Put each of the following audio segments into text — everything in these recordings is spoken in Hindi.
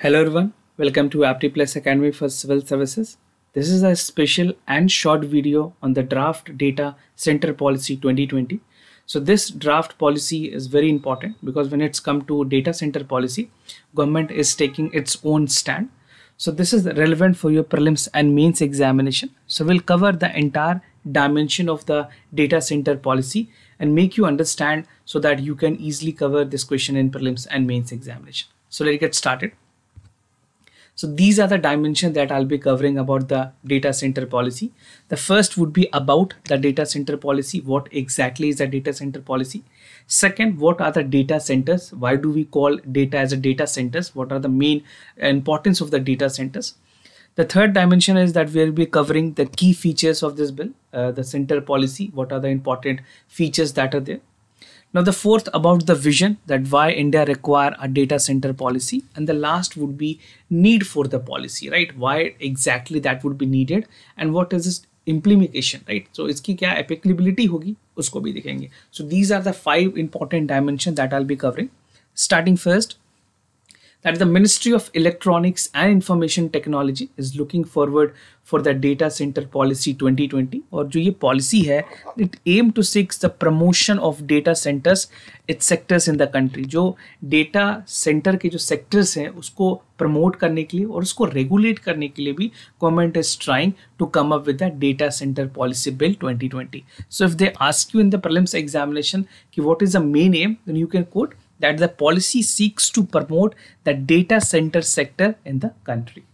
Hello everyone, welcome to AptiPlus Academy for Civil Services. This is a special and short video on the Draft Data Center Policy 2020. So this draft policy is very important because when it's come to data center policy, government is taking its own stand. So this is relevant for your prelims and mains examination. So we'll cover the entire dimension of the data center policy and make you understand so that you can easily cover this question in prelims and mains examination. So let's get started. So these are the dimensions that I'll be covering about the data center policy. The first would be about the data center policy. What exactly is the data center policy? Second, what are the data centers? Why do we call data as a data centers? What are the main importance of the data centers? The third dimension is that we'll be covering the key features of this bill, uh, the center policy, what are the important features that are there. Now the fourth about the vision that why India require a data center policy and the last would be need for the policy right why exactly that would be needed and what is its implication right so इसकी kya applicability hogi usko bhi देखेंगे so these are the five important dimensions that I'll be covering starting first that the Ministry of Electronics and Information Technology is looking forward for the Data Center Policy 2020 और जो ये policy है it aim to seek the promotion of data centers its sectors in the country जो data center के sectors हैं उसको promote करने के लिए regulate करने के government is trying to come up with a Data Center Policy Bill 2020 so if they ask you in the prelims examination what is the main aim then you can quote that the policy seeks to promote the data center sector in the country.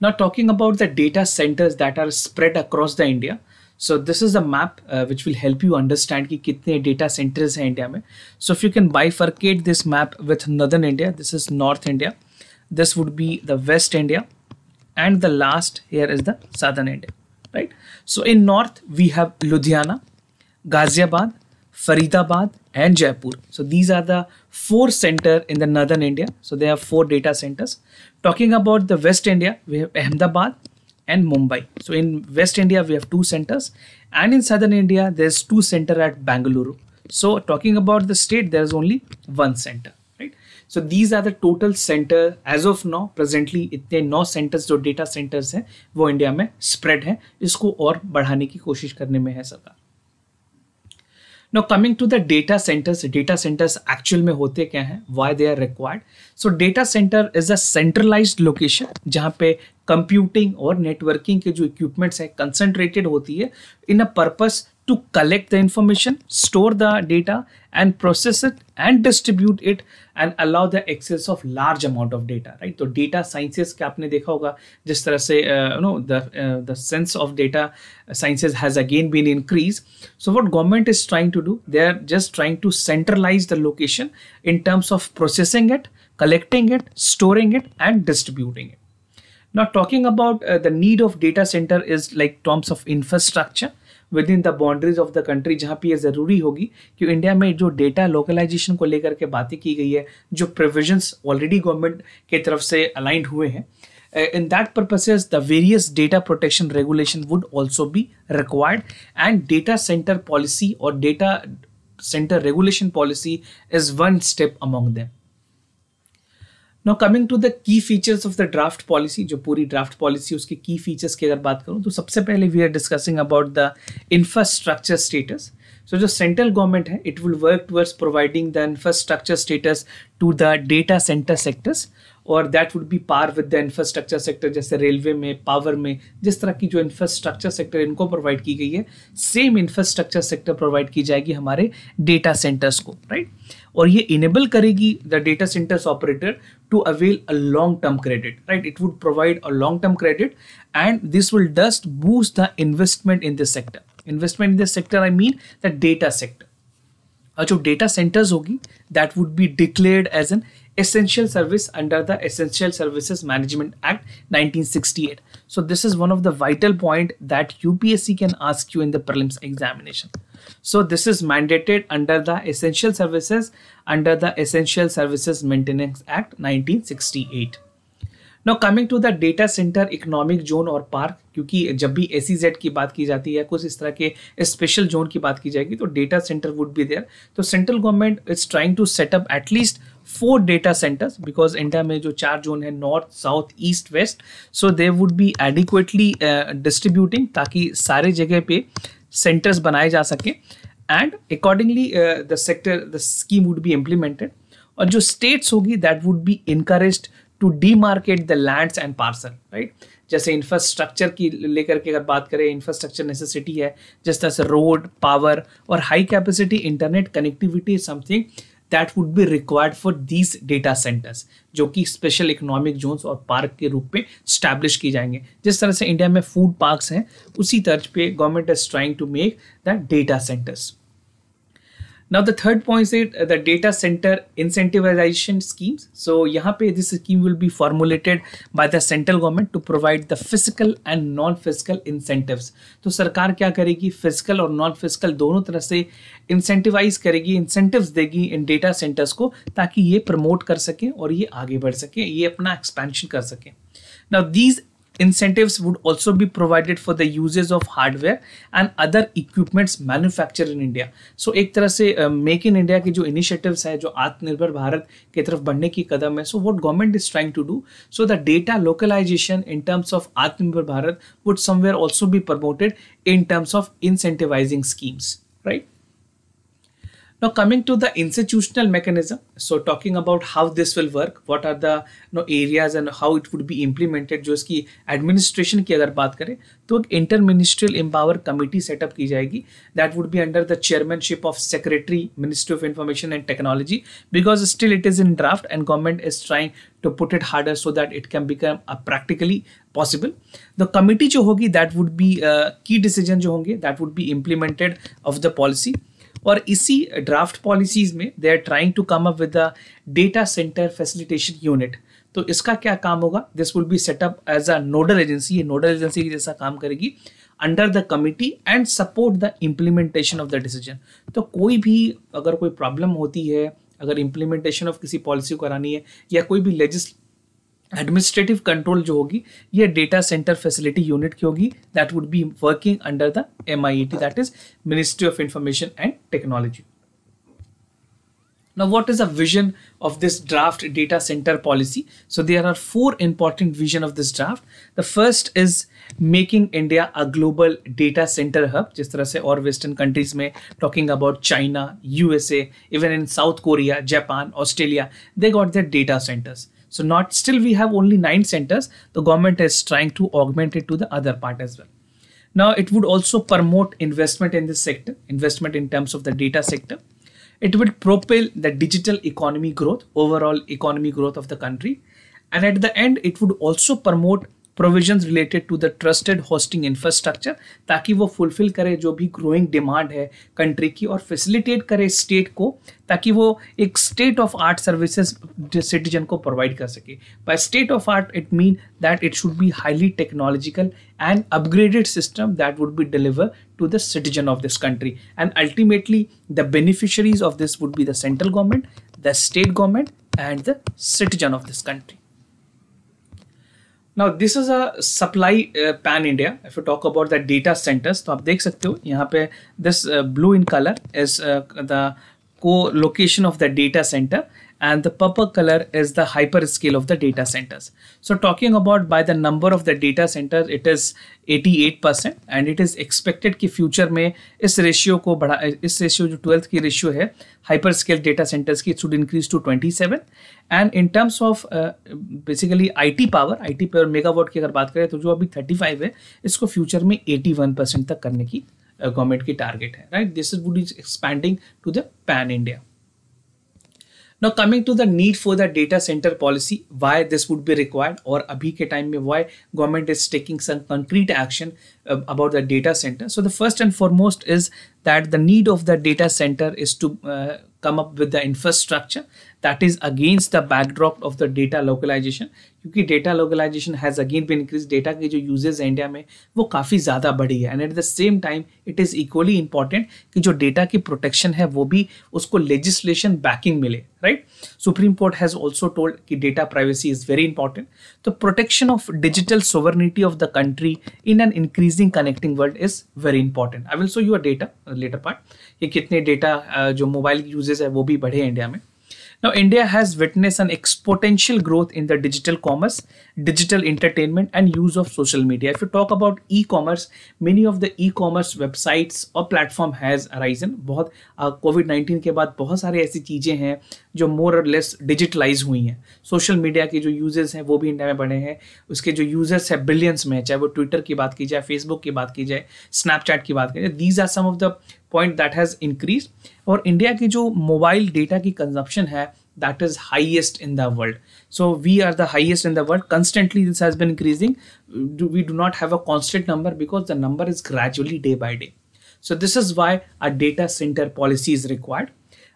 Now talking about the data centers that are spread across the India. So this is a map uh, which will help you understand ki kitne data centers hai India mein. So if you can bifurcate this map with northern India, this is north India. This would be the west India and the last here is the southern India, right? So in north we have Ludhiana, Ghaziabad, Faridabad and Jaipur. So these are the four center in the northern India. So there are four data centers. Talking about the West India, we have Ahmedabad and Mumbai. So in West India, we have two centers and in southern India, there's two center at Bangalore. So talking about the state, there's only one center. Right? So these are the total center as of now presently इतने नौ centers जो data centers हैं वो इंडिया में spread है इसको और बढ़ाने की कोशिश करने में है सरकार now coming to the data centers data centers actual में होते क्या हैं why they are required so data center is a centralize location जहाँ पे कंप्यूटिंग और नेटवर्किंग के जो इक्विपमेंट्स है कंसनट्रेटेड होती है in a purpose to collect the information, store the data and process it and distribute it and allow the access of large amount of data, right? So data sciences का आपने uh, you know the uh, the sense of data sciences has again been increased. So what government is trying to do, they are just trying to centralize the location in terms of processing it, collecting it, storing it and distributing it. Now talking about uh, the need of data center is like terms of infrastructure. Within the boundaries of the country जहाँ पर यह ज़रूरी होगी कि इंडिया में जो डेटा लोकलाइजेशन को लेकर के बातें की गई है जो प्रोविजन्स ऑलरेडी गवर्नमेंट के तरफ से अलाइंट हुए हैं in that purpose the various data protection regulation would also भी required and data centre policy और data center regulation policy is one step among them now coming to the key features of the draft policy जो पूरी ड्राफ्ट पॉलिसी उसके की फीचर्स की अगर बात करूँ तो सबसे पहले we are discussing about the infrastructure status so जो सेंट्रल गवर्नमेंट है it will work towards providing the infrastructure status to the data center sectors और that would be par with the infrastructure sector जैसे रेलवे में पावर में जिस तरह की जो इंफ्रास्ट्रक्चर सेक्टर इनको प्रोवाइड की गई है सेम इंफ्रास्ट्रक्चर सेक्टर प्रोवाइड की जाएगी हमारे डेटा सेंटर्स को राइट और ये इनेबल करेगी the data centers operator to avail a long term credit right it would provide a long term credit and this will dust boost the investment in this sector investment in this sector I mean the data sector और जो डेटा सेंटर्स होगी that would be declared as an essential service under the Essential Services Management Act 1968. So this is one of the vital point that UPSC can ask you in the prelims examination. So this is mandated under the Essential Services under the Essential Services Maintenance Act 1968. Now coming to the data center economic zone और पार्क क्योंकि जब भी ए सी जेड की बात की जाती है कुछ इस तरह के स्पेशल जोन की बात की जाएगी तो data center would be there तो central government is trying to set up at least four data centers because India में जो चार जोन है north south east west so they would be adequately distributing ताकि सारे जगह पे सेंटर्स बनाए जा सकें and accordingly the sector the scheme would be implemented और जो स्टेट्स होगी that would be encourage to demarcate the lands and parcel right जैसे इंफ्रास्ट्रक्चर की लेकर के अगर बात करें इंफ्रास्ट्रक्चर नेसेसिटी है जिस तरह से रोड पावर और high capacity internet connectivity is something that would be required for these data centers जो कि स्पेशल इकोनॉमिक जोन्स और पार्क के रूप में स्टैब्लिश की जाएंगे जिस तरह से इंडिया में फूड पार्क्स हैं उसी तर्ज पे government is trying to make that data centers Now the third point is the data center incentivization schemes. So यहाँ पे this scheme will be formulated by the central government to provide the physical and non-physical incentives. तो सरकार क्या करेगी physical और non-physical दोनों तरह से incentivize करेगी incentives देगी इन data centers को ताकि ये promote कर सकें और ये आगे बढ़ सकें ये अपना expansion कर सकें Now these incentives would also be provided for the uses of hardware and other equipments manufactured in India. So एक तरह से uh, make in India के जो initiatives है जो आत्मनिर्भर भारत की तरफ बढ़ने की कदम है so what government is trying to do so the data localization in terms of आत्मनिर्भर Bharat would somewhere also be promoted in terms of incentivizing schemes right? Now coming to the institutional mechanism, so talking about how this will work, what are the you know, areas and how it would be implemented, जो इसकी administration की अगर बात करें तो एक inter ministerial empower committee set up की जाएगी that would be under the chairmanship of secretary ministry of information and technology because still it is in draft and government is trying to put it harder so that it can become a practically possible the committee जो होगी that would be key decision जो होंगे that would be implemented of the policy और इसी ड्राफ्ट पॉलिसीज में they are trying to come up with the data center facilitation unit तो इसका क्या काम होगा this will be setup as a nodal agency ये नोडल एजेंसी की जैसा काम करेगी under the committee and support the implementation of the decision तो कोई भी अगर कोई प्रॉब्लम होती है अगर इम्प्लीमेंटेशन ऑफ किसी पॉलिसी को करानी है या कोई भी लेजिस्ट एडमिनिस्ट्रेटिव कंट्रोल जो होगी ये डेटा सेंटर फैसिलिटी यूनिट की होगी that would be working under the M I E T that is ministry of information and technology Now, what is the vision of this draft data center policy? So there are four important vision of this draft. The first is making India a global data center hub, जिस तरह से और western countries में talking about China, USA, even in South Korea, Japan, Australia, they got their data centers. So not still we have only nine centers. The government is trying to augment it to the other part as well. Now it would also promote investment in this sector, investment in terms of the data sector. It would propel the digital economy growth, overall economy growth of the country. And at the end, it would also promote provision related to the trusted hosting infrastructure ताकि वो फुलफिल करे जो भी ग्रोइंग डिमांड है कंट्री की और फैसिलिटेट करे स्टेट को ताकि वो एक state of art services citizen को प्रोवाइड कर सके by state of art it mean that it should be highly technological and upgraded system that would be deliver to the citizen of this country and ultimately the beneficiaries of this would be the central government the state government and the citizen of this now this is a supply pan India if you talk about the data centres तो आप देख सकते हो यहाँ पे this blue in colour is the co location of the data centre and the purple color is the hyperscale of the data centers. So talking about by the number of the data centers, it is 88% and it is expected ki future mein is ratio ko bada, is ratio jo 12th ki ratio है hyperscale data centers ki it should increase to 27 and in terms of uh, basically IT power IT power megawatt ki agar baat kare, to jo abhi 35 hai, isko future mein 81% तक करने की गवर्नमेंट की टारगेट है right this is would is expanding to the pan India Now coming to the need for the data center policy, why this would be required or abhi ke time mein why government is taking some concrete action uh, about the data center. So the first and foremost is that the need of the data center is to uh, come up with the infrastructure that is against the backdrop of the data localization क्योंकि data localisation has again be increase data के जो यूजेज है इंडिया में वो काफ़ी ज़्यादा बढ़ी है and at the same time it is equally important कि जो डेटा की प्रोटेक्शन है वो भी उसको लेजिस्लेशन बैकिंग मिले right supreme court has also told कि data privacy is very important तो protection of digital sovereignty of the country in an increasing connecting world is very important I will show your data later part ये कितने डेटा जो मोबाइल यूजेज चेंजेस है वो भी बढ़े इंडिया में no India has witness an exponential growth in the digital commerce digital entertainment and use of social media if you talk about e commerce many of the e commerce websites और प्लेटफॉर्म हैज़ अराइजन बहुत कोविड uh, नाइन्टीन के बाद बहुत सारी ऐसी चीज़ें हैं जो मोर और लेस डिजिटलाइज हुई हैं सोशल मीडिया के जो यूजर्स हैं वो भी इंडिया में बढ़े हैं उसके जो यूजर्स हैं बिलियंस में चाहे वो ट्विटर की बात की जाए फेसबुक की बात की जाए स्नैपचैट की बात की जाए these are some of the point that has increase और इंडिया की जो मोबाइल डेटा की कंजप्शन है that is highest in the world so we are the highest in the world constantly this has been increasing we do not have a constant number because the number is gradually day by day so this is why a data centre policy is required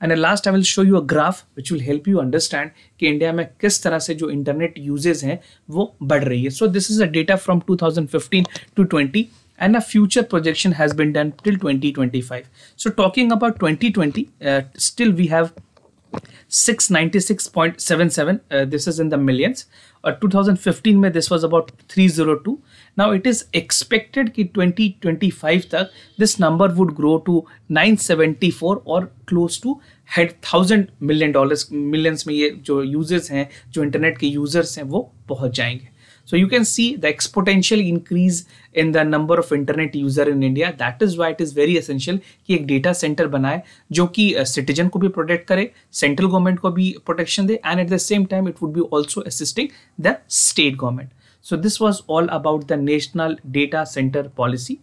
and at last i will show you a graph which will help you understand ki india mein kis internet uses hain wo so this is a data from 2015 to 20 and a future projection has been done till 2025 so talking about 2020 uh, still we have 696.77 this is in the millions और 2015 में this was about 302 now it is expected कि 2025 तक this number would grow to 974 और close to head thousand million dollars millions में ये जो यूजर्स हैं जो इंटरनेट के यूजर्स हैं वो पहुंच जाएंगे So you can see the exponential increase in the number of internet user in India. That is why it is very essential कि एक data center बनाए जो कि uh, citizen को भी protect करे, central government को भी protection they and at the same time it would be also assisting the state government. So this was all about the National Data Center Policy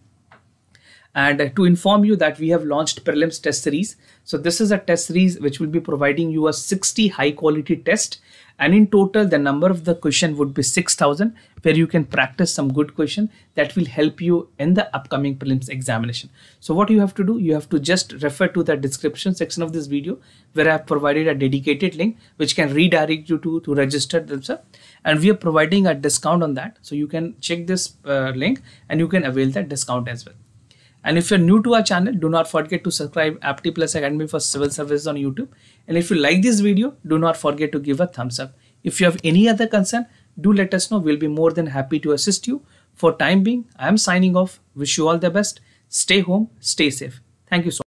and to inform you that we have launched prelims test series so this is a test series which will be providing you a 60 high quality test and in total the number of the question would be 6000 where you can practice some good question that will help you in the upcoming prelims examination so what you have to do you have to just refer to the description section of this video where i have provided a dedicated link which can redirect you to to register themselves and we are providing a discount on that so you can check this uh, link and you can avail that discount as well and if you're new to our channel, do not forget to subscribe Apti Plus Academy for Civil Service on YouTube. And if you like this video, do not forget to give a thumbs up. If you have any other concern, do let us know. We'll be more than happy to assist you. For time being, I am signing off. Wish you all the best. Stay home, stay safe. Thank you so much.